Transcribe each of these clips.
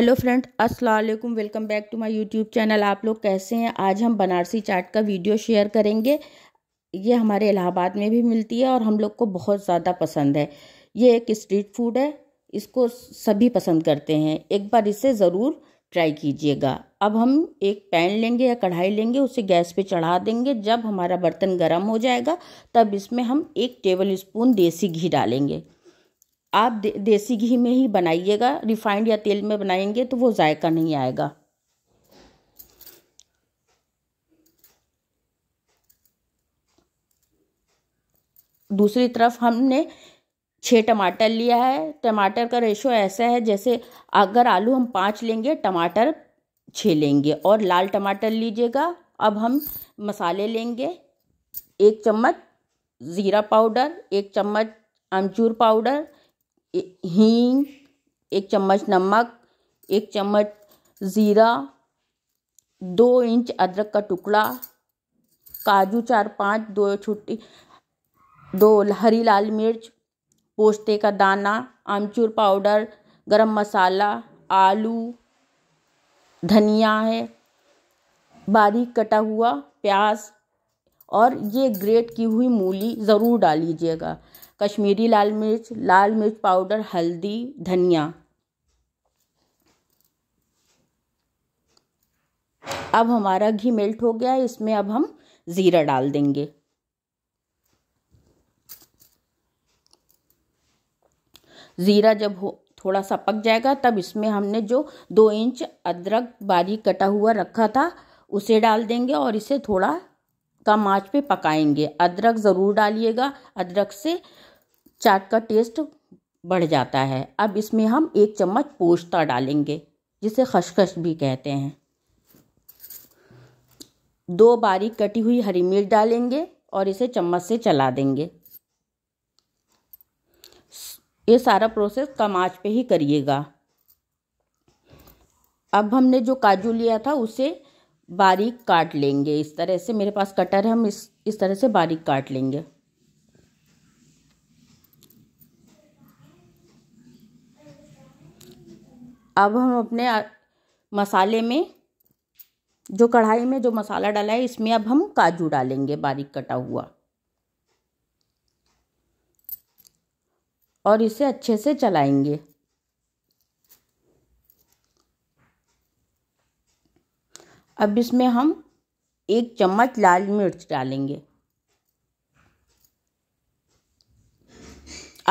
hello friend अस्सलाम वालेकुम welcome back to my YouTube channel आप लोग कैसे हैं आज हम बनारसी चाट का वीडियो शेयर करेंगे ये हमारे इलाहाबाद में भी मिलती है और हम लोग को बहुत ज़्यादा पसंद है ये एक स्ट्रीट फूड है इसको सभी पसंद करते हैं एक बार इसे ज़रूर ट्राई कीजिएगा अब हम एक पैन लेंगे या कढ़ाई लेंगे उसे गैस पर चढ़ा देंगे जब हमारा बर्तन गर्म हो जाएगा तब इसमें हम एक टेबल स्पून देसी घी डालेंगे आप दे, देसी घी में ही बनाइएगा रिफाइंड या तेल में बनाएंगे तो वो जायका नहीं आएगा दूसरी तरफ हमने छः टमाटर लिया है टमाटर का रेशो ऐसा है जैसे अगर आलू हम पाँच लेंगे टमाटर छः लेंगे और लाल टमाटर लीजिएगा अब हम मसाले लेंगे एक चम्मच ज़ीरा पाउडर एक चम्मच अमचूर पाउडर हींग एक चम्मच नमक एक चम्मच ज़ीरा दो इंच अदरक का टुकड़ा काजू चार पांच दो छोटी दो हरी लाल मिर्च पोस्ते का दाना आमचूर पाउडर गरम मसाला आलू धनिया है बारीक कटा हुआ प्याज और ये ग्रेट की हुई मूली ज़रूर डाल लीजिएगा कश्मीरी लाल मिर्च लाल मिर्च पाउडर हल्दी धनिया अब हमारा घी मेल्ट हो गया है इसमें अब हम ज़ीरा डाल देंगे ज़ीरा जब हो थोड़ा सा पक जाएगा तब इसमें हमने जो दो इंच अदरक बारीक कटा हुआ रखा था उसे डाल देंगे और इसे थोड़ा कम आँच पे पकाएंगे अदरक ज़रूर डालिएगा अदरक से चाट का टेस्ट बढ़ जाता है अब इसमें हम एक चम्मच पोस्ता डालेंगे जिसे खशखश भी कहते हैं दो बारीक कटी हुई हरी मिर्च डालेंगे और इसे चम्मच से चला देंगे ये सारा प्रोसेस कम आँच पे ही करिएगा अब हमने जो काजू लिया था उसे बारीक काट लेंगे इस तरह से मेरे पास कटर है हम इस इस तरह से बारीक काट लेंगे अब हम अपने मसाले में जो कढ़ाई में जो मसाला डाला है इसमें अब हम काजू डालेंगे बारीक कटा हुआ और इसे अच्छे से चलाएंगे अब इसमें हम एक चम्मच लाल मिर्च डालेंगे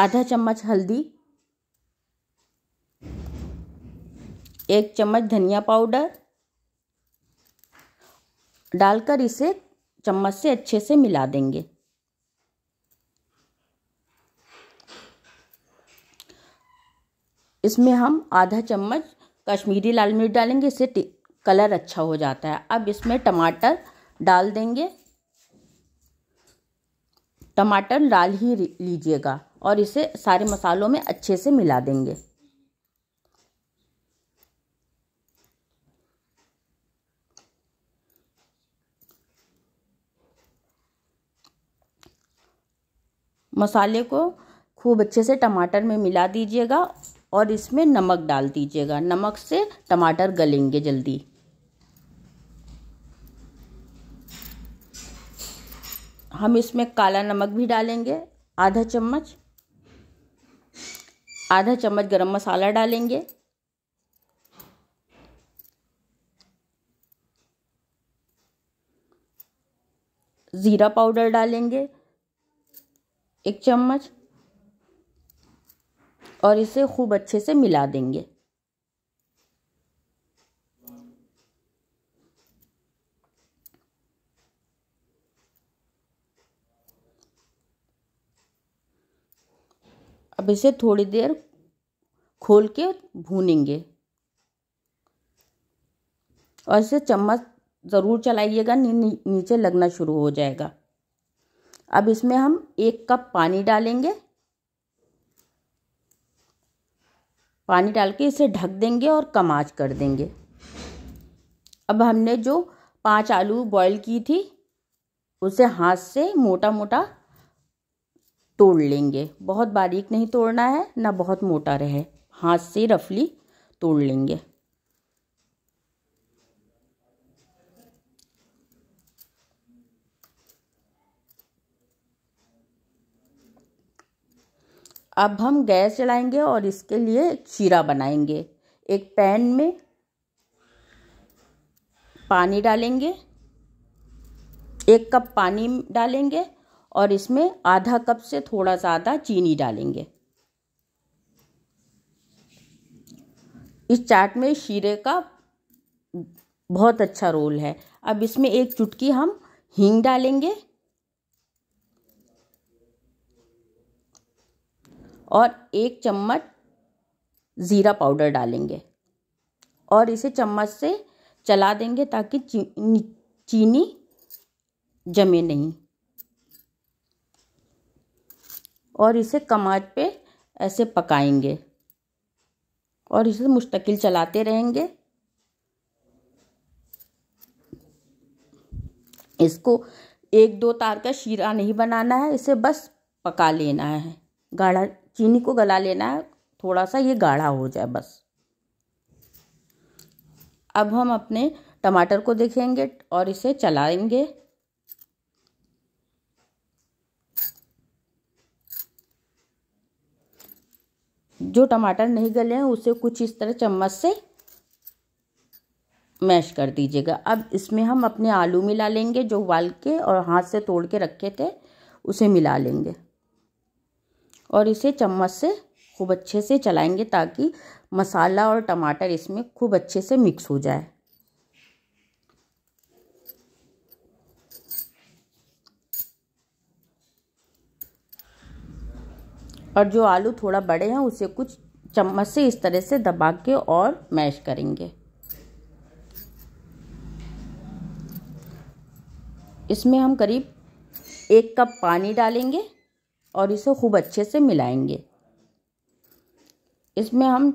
आधा चम्मच हल्दी एक चम्मच धनिया पाउडर डालकर इसे चम्मच से अच्छे से मिला देंगे इसमें हम आधा चम्मच कश्मीरी लाल मिर्च डालेंगे इससे कलर अच्छा हो जाता है अब इसमें टमाटर डाल देंगे टमाटर डाल ही लीजिएगा और इसे सारे मसालों में अच्छे से मिला देंगे मसाले को खूब अच्छे से टमाटर में मिला दीजिएगा और इसमें नमक डाल दीजिएगा नमक से टमाटर गलेंगे जल्दी हम इसमें काला नमक भी डालेंगे आधा चम्मच आधा चम्मच गरम मसाला डालेंगे ज़ीरा पाउडर डालेंगे एक चम्मच और इसे खूब अच्छे से मिला देंगे अब इसे थोड़ी देर खोल के भूनेंगे और इसे चम्मच ज़रूर चलाइएगा नीचे लगना शुरू हो जाएगा अब इसमें हम एक कप पानी डालेंगे पानी डाल के इसे ढक देंगे और कम आँच कर देंगे अब हमने जो पांच आलू बॉईल की थी उसे हाथ से मोटा मोटा तोड़ लेंगे बहुत बारीक नहीं तोड़ना है ना बहुत मोटा रहे हाथ से रफली तोड़ लेंगे अब हम गैस चलाएंगे और इसके लिए चीरा बनाएंगे एक पैन में पानी डालेंगे एक कप पानी डालेंगे और इसमें आधा कप से थोड़ा सा आधा चीनी डालेंगे इस चाट में शीरे का बहुत अच्छा रोल है अब इसमें एक चुटकी हम हींग डालेंगे और एक चम्मच ज़ीरा पाउडर डालेंगे और इसे चम्मच से चला देंगे ताकि चीनी चीनी जमे नहीं और इसे कमाज पे ऐसे पकाएंगे और इसे मुस्तकिल चलाते रहेंगे इसको एक दो तार का शीरा नहीं बनाना है इसे बस पका लेना है गाढ़ा चीनी को गला लेना है थोड़ा सा ये गाढ़ा हो जाए बस अब हम अपने टमाटर को देखेंगे और इसे चलाएंगे जो टमाटर नहीं गले हैं उसे कुछ इस तरह चम्मच से मैश कर दीजिएगा अब इसमें हम अपने आलू मिला लेंगे जो उबाल के और हाथ से तोड़ के रखे थे उसे मिला लेंगे और इसे चम्मच से खूब अच्छे से चलाएंगे ताकि मसाला और टमाटर इसमें खूब अच्छे से मिक्स हो जाए और जो आलू थोड़ा बड़े हैं उसे कुछ चम्मच से इस तरह से दबा के और मैश करेंगे इसमें हम करीब एक कप पानी डालेंगे और इसे खूब अच्छे से मिलाएंगे इसमें हम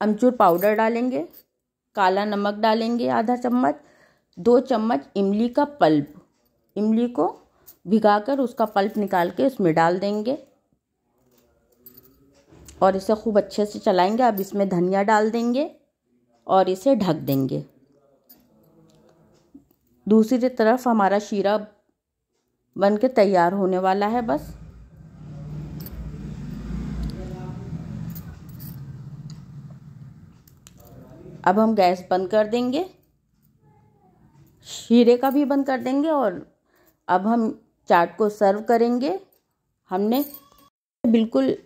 अमचूर पाउडर डालेंगे काला नमक डालेंगे आधा चम्मच दो चम्मच इमली का पल्प इमली को भिगाकर उसका पल्प निकाल के इसमें डाल देंगे और इसे खूब अच्छे से चलाएंगे अब इसमें धनिया डाल देंगे और इसे ढक देंगे दूसरी तरफ हमारा शीरा बन के तैयार होने वाला है बस अब हम गैस बंद कर देंगे शीरे का भी बंद कर देंगे और अब हम चाट को सर्व करेंगे हमने बिल्कुल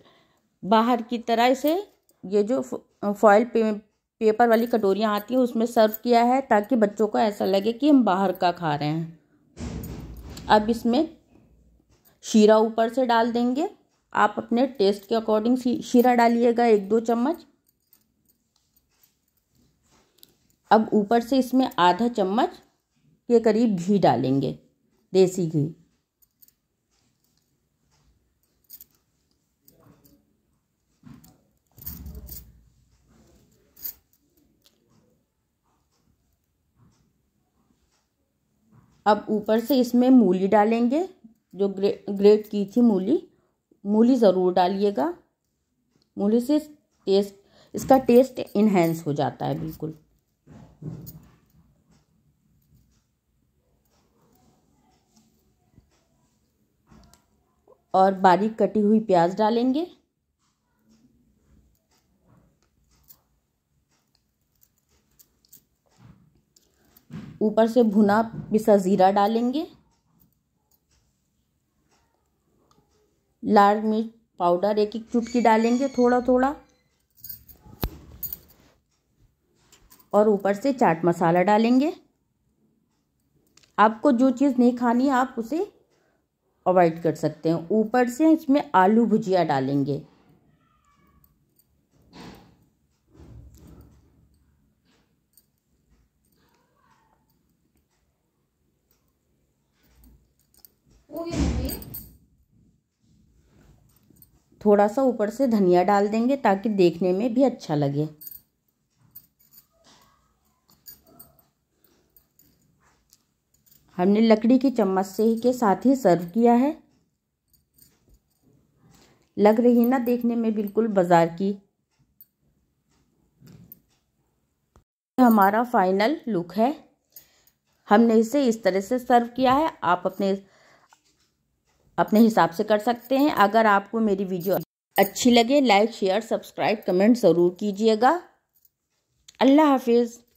बाहर की तरह इसे ये जो फॉयल पे, पेपर वाली कटोरियाँ आती हैं उसमें सर्व किया है ताकि बच्चों को ऐसा लगे कि हम बाहर का खा रहे हैं अब इसमें शीरा ऊपर से डाल देंगे आप अपने टेस्ट के अकॉर्डिंग शीरा डालिएगा एक दो चम्मच अब ऊपर से इसमें आधा चम्मच के करीब घी डालेंगे देसी घी अब ऊपर से इसमें मूली डालेंगे जो ग्रे ग्रेट की थी मूली मूली ज़रूर डालिएगा मूली से टेस्ट इसका टेस्ट इन्हेंस हो जाता है बिल्कुल और बारीक कटी हुई प्याज डालेंगे ऊपर से भुना पिसा ज़ीरा डालेंगे लाल मिर्च पाउडर एक एक चुटकी डालेंगे थोड़ा थोड़ा और ऊपर से चाट मसाला डालेंगे आपको जो चीज़ नहीं खानी है आप उसे अवॉइड कर सकते हैं ऊपर से इसमें आलू भुजिया डालेंगे थोड़ा सा ऊपर से धनिया डाल देंगे ताकि देखने में भी अच्छा लगे हमने लकड़ी की चम्मच से के साथ ही सर्व किया है लग रही ना देखने में बिल्कुल बाज़ार की हमारा फाइनल लुक है हमने इसे इस तरह से सर्व किया है आप अपने अपने हिसाब से कर सकते हैं अगर आपको मेरी वीडियो अच्छी लगे लाइक शेयर सब्सक्राइब कमेंट ज़रूर कीजिएगा अल्लाह हाफिज़